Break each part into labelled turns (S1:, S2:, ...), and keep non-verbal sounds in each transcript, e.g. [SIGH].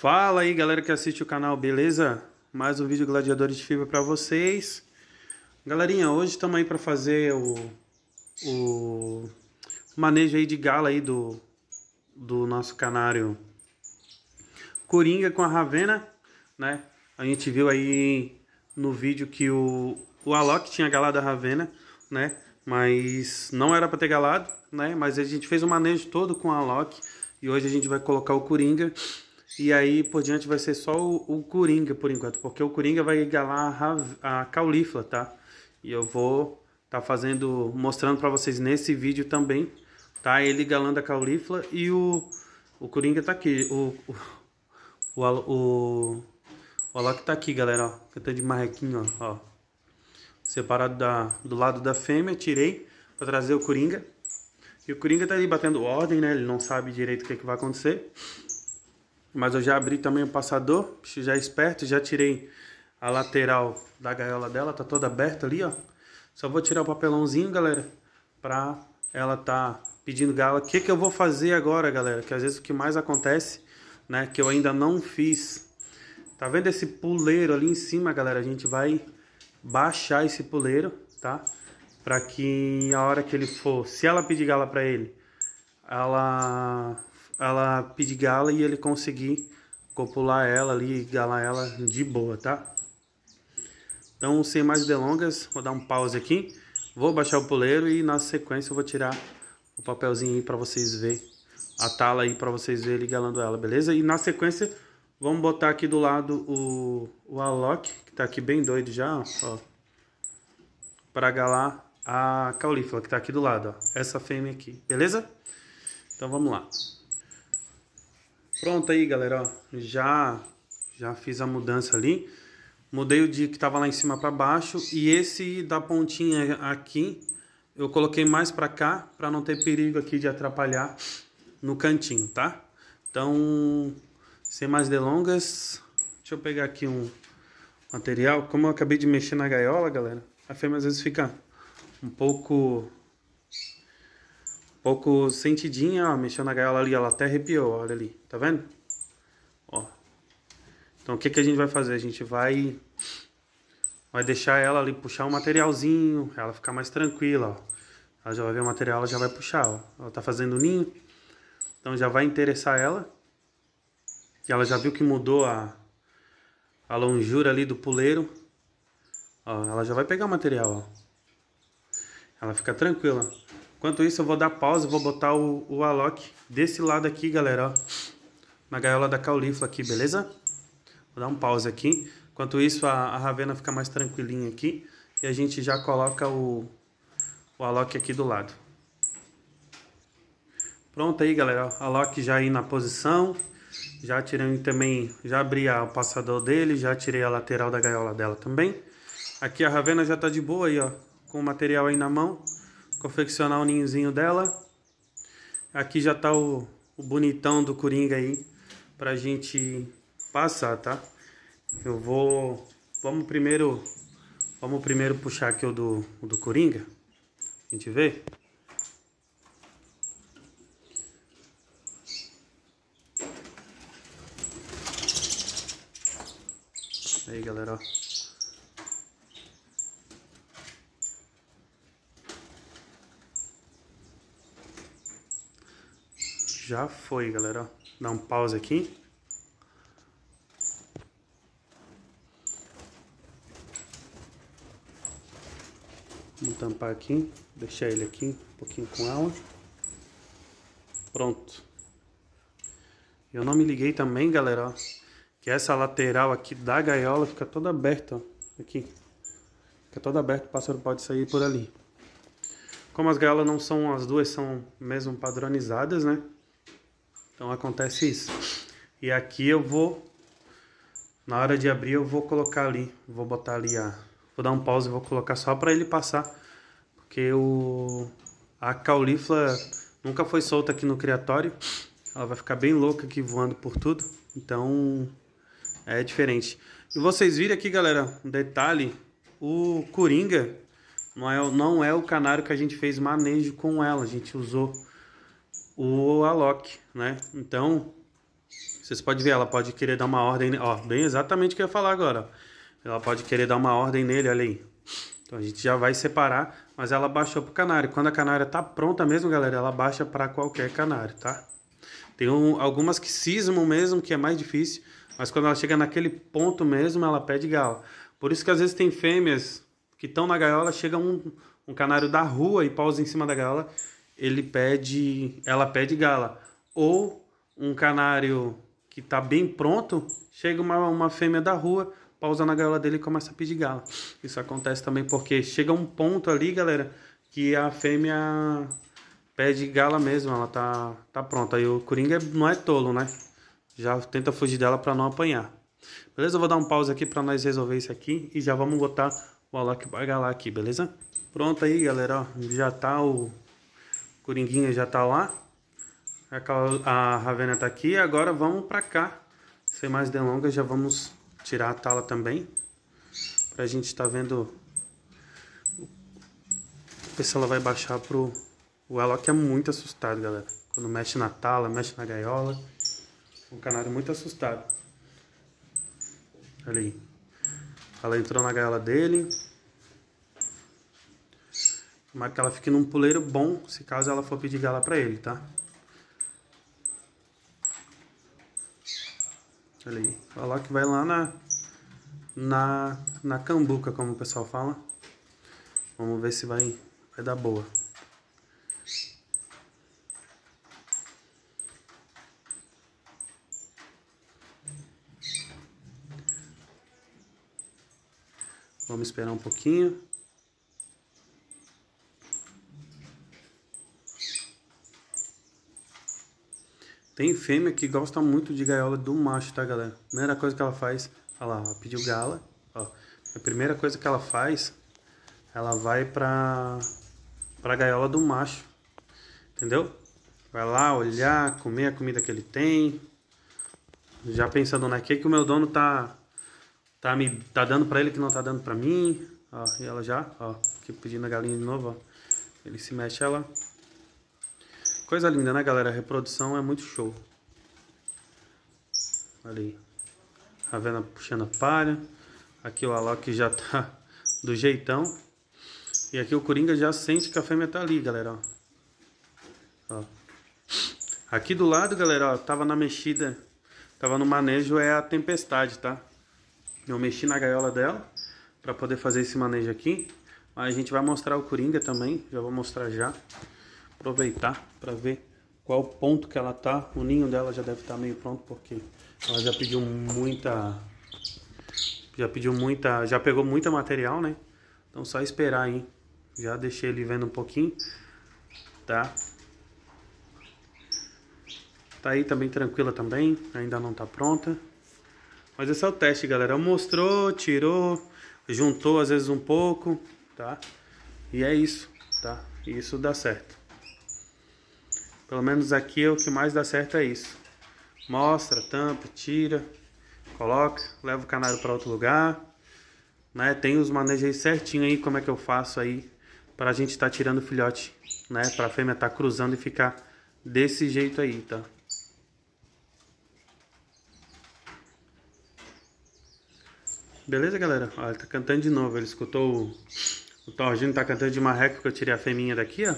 S1: Fala aí galera que assiste o canal, beleza? Mais um vídeo Gladiadores de Fibra para vocês. Galerinha, hoje estamos aí para fazer o, o manejo aí de gala aí do, do nosso canário Coringa com a Ravena, né? A gente viu aí no vídeo que o, o Alok tinha galado a Ravena, né? Mas não era para ter galado, né? Mas a gente fez o manejo todo com o Alok e hoje a gente vai colocar o Coringa e aí por diante vai ser só o, o Coringa por enquanto, porque o Coringa vai galar a, a Caulifla, tá? E eu vou tá fazendo, mostrando para vocês nesse vídeo também, tá? Ele galando a Caulifla e o, o Coringa tá aqui, o, o, o, o Alok tá aqui, galera, ó, que tá de marrequinho, ó, Separado da, do lado da fêmea, tirei para trazer o Coringa. E o Coringa tá ali batendo ordem, né? Ele não sabe direito o que, é que vai acontecer. Mas eu já abri também o passador, já esperto, já tirei a lateral da gaiola dela, tá toda aberta ali, ó. Só vou tirar o papelãozinho, galera, pra ela tá pedindo gala. O que que eu vou fazer agora, galera? Que às vezes o que mais acontece, né, que eu ainda não fiz. Tá vendo esse puleiro ali em cima, galera? A gente vai baixar esse puleiro, tá? Pra que a hora que ele for, se ela pedir gala pra ele, ela ela pedir gala e ele conseguir copular ela ali, galar ela de boa, tá? Então, sem mais delongas, vou dar um pause aqui, vou baixar o poleiro e na sequência eu vou tirar o papelzinho aí para vocês verem, a tala aí para vocês verem galando ela, beleza? E na sequência, vamos botar aqui do lado o, o Alok, que tá aqui bem doido já, ó, para galar a caulífera que tá aqui do lado, ó, essa fêmea aqui, beleza? Então vamos lá. Pronto aí, galera, ó. Já, já fiz a mudança ali. Mudei o de que estava lá em cima para baixo e esse da pontinha aqui eu coloquei mais para cá para não ter perigo aqui de atrapalhar no cantinho, tá? Então, sem mais delongas, deixa eu pegar aqui um material. Como eu acabei de mexer na gaiola, galera, a fêmea às vezes fica um pouco pouco sentidinha, ó, mexeu na gaiola ali, ela até arrepiou, olha ali, tá vendo? Ó. Então o que, que a gente vai fazer? A gente vai, vai deixar ela ali puxar um materialzinho, ela ficar mais tranquila, ó. Ela já vai ver o material, ela já vai puxar, ó. Ela tá fazendo ninho, então já vai interessar ela. E ela já viu que mudou a, a longura ali do puleiro. Ó, ela já vai pegar o material, ó. Ela fica tranquila. Enquanto isso, eu vou dar pausa e vou botar o, o Alok desse lado aqui, galera, ó. Na gaiola da caulifla aqui, beleza? Vou dar um pause aqui. Enquanto isso, a, a Ravena fica mais tranquilinha aqui. E a gente já coloca o, o Alok aqui do lado. Pronto aí, galera. Ó, Alok já aí na posição. Já tirei também, já abri o passador dele, já tirei a lateral da gaiola dela também. Aqui a Ravena já tá de boa aí, ó. Com o material aí na mão confeccionar o ninhozinho dela. Aqui já tá o, o bonitão do Coringa aí pra gente passar, tá? Eu vou... Vamos primeiro... Vamos primeiro puxar aqui o do, o do Coringa. A gente vê. Aí, galera, ó. já foi, galera. dá um pause aqui. Vamos tampar aqui, deixar ele aqui um pouquinho com ela Pronto. Eu não me liguei também, galera, ó, que essa lateral aqui da gaiola fica toda aberta, ó, aqui. Fica toda aberta, o pássaro pode sair por ali. Como as gaiolas não são, as duas são mesmo padronizadas, né? Então acontece isso. E aqui eu vou, na hora de abrir, eu vou colocar ali, vou botar ali a... Vou dar um pause e vou colocar só para ele passar, porque o, a caulifla nunca foi solta aqui no criatório. Ela vai ficar bem louca aqui voando por tudo. Então é diferente. E vocês viram aqui, galera, um detalhe. O Coringa não é, não é o canário que a gente fez manejo com ela. A gente usou o Alok, né? Então, vocês podem ver, ela pode querer dar uma ordem, ó, bem exatamente o que eu ia falar agora. Ela pode querer dar uma ordem nele, olha aí. Então a gente já vai separar, mas ela baixou pro canário. Quando a canária tá pronta mesmo, galera, ela baixa para qualquer canário, tá? Tem um, algumas que cismam mesmo, que é mais difícil, mas quando ela chega naquele ponto mesmo, ela pede gala. Por isso que às vezes tem fêmeas que estão na gaiola, chega um, um canário da rua e pausa em cima da gaiola ele pede, ela pede gala. Ou um canário que está bem pronto, chega uma, uma fêmea da rua, pausa na gaiola dele e começa a pedir gala. Isso acontece também porque chega um ponto ali, galera, que a fêmea pede gala mesmo, ela tá, tá pronta. Aí o Coringa não é tolo, né? Já tenta fugir dela para não apanhar. Beleza? Eu vou dar um pause aqui para nós resolver isso aqui e já vamos botar o Alok Bagalá aqui, beleza? Pronto aí, galera, ó, já tá o Coringuinha já tá lá. A Ravena tá aqui. Agora vamos pra cá. Sem mais delongas, já vamos tirar a tala também. Pra gente estar tá vendo... Ver se ela vai baixar pro... O Alok é muito assustado, galera. Quando mexe na tala, mexe na gaiola. Um canário muito assustado. Olha aí. Ela entrou na gaiola dele. Mas que ela fique num puleiro bom, se caso ela for pedir gala pra ele, tá? Olha aí. Falar que vai lá na, na, na cambuca, como o pessoal fala. Vamos ver se vai, vai dar boa. Vamos esperar um pouquinho. Tem fêmea que gosta muito de gaiola do macho, tá, galera? primeira coisa que ela faz, olha lá, ela pediu gala, ó. A primeira coisa que ela faz, ela vai pra, pra gaiola do macho, entendeu? Vai lá olhar, comer a comida que ele tem. Já pensando, né? Que que o meu dono tá tá me tá dando para ele que não tá dando para mim? Ó, e ela já, ó, aqui pedindo a galinha de novo, ó. Ele se mexe ela Coisa linda, né, galera? A reprodução é muito show. Tá Olha aí. a vena puxando a palha. Aqui o Alok já tá [LAUGHS] do jeitão. E aqui o Coringa já sente que a fêmea tá ali, galera, ó. Aqui do lado, galera, ó, tava na mexida, tava no manejo, é a tempestade, tá? Eu mexi na gaiola dela para poder fazer esse manejo aqui. Mas a gente vai mostrar o Coringa também, já vou mostrar já aproveitar para ver qual ponto que ela tá. O ninho dela já deve estar tá meio pronto porque ela já pediu muita já pediu muita, já pegou muita material, né? Então só esperar aí. Já deixei ele vendo um pouquinho, tá? Tá aí também tranquila também, ainda não tá pronta. Mas esse é o teste, galera. Mostrou, tirou, juntou às vezes um pouco, tá? E é isso, tá? E isso dá certo. Pelo menos aqui é o que mais dá certo é isso. Mostra, tampa, tira, coloca, leva o canário para outro lugar. Né? Tem os manejos certinho aí, como é que eu faço aí para a gente estar tá tirando o filhote, né? Para a fêmea estar tá cruzando e ficar desse jeito aí, tá? Beleza, galera? Olha, tá cantando de novo. Ele escutou o, o Torginho tá cantando de marreco que eu tirei a feminha daqui, ó.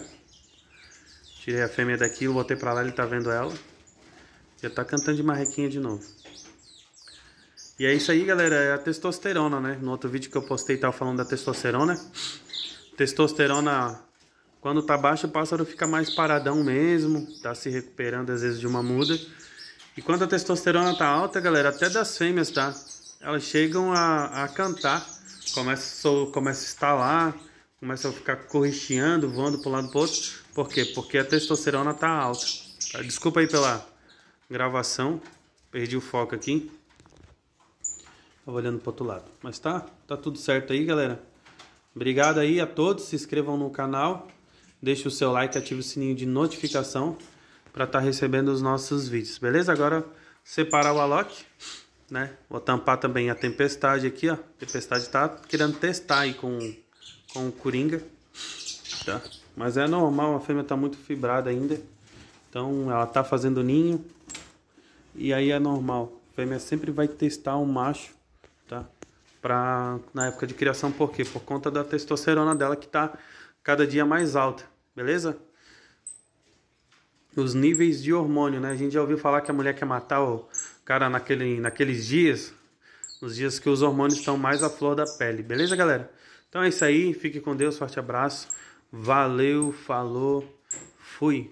S1: Tirei a fêmea daqui, botei pra lá, ele tá vendo ela. Já tá cantando de marrequinha de novo. E é isso aí, galera. É a testosterona, né? No outro vídeo que eu postei, tava falando da testosterona. Testosterona, quando tá baixa, o pássaro fica mais paradão mesmo. Tá se recuperando, às vezes, de uma muda. E quando a testosterona tá alta, galera, até das fêmeas, tá? Elas chegam a, a cantar. Começa, começa a estalar, começa a ficar corricheando, voando pro lado pro outro por quê? Porque a testosterona tá alta. Tá, desculpa aí pela gravação, perdi o foco aqui. Tava olhando pro outro lado. Mas tá, tá tudo certo aí, galera. Obrigado aí a todos, se inscrevam no canal, deixe o seu like, ative o sininho de notificação para estar tá recebendo os nossos vídeos, beleza? Agora separar o alok, né? Vou tampar também a tempestade aqui, ó. A tempestade tá querendo testar aí com, com o Coringa, tá? Mas é normal, a fêmea está muito fibrada ainda. Então ela está fazendo ninho. E aí é normal. A fêmea sempre vai testar o um macho, tá? Pra, na época de criação, por quê? Por conta da testosterona dela que está cada dia mais alta, beleza? Os níveis de hormônio, né? A gente já ouviu falar que a mulher quer matar o cara naquele, naqueles dias, nos dias que os hormônios estão mais à flor da pele, beleza, galera? Então é isso aí, fique com Deus, forte abraço. Valeu, falou, fui.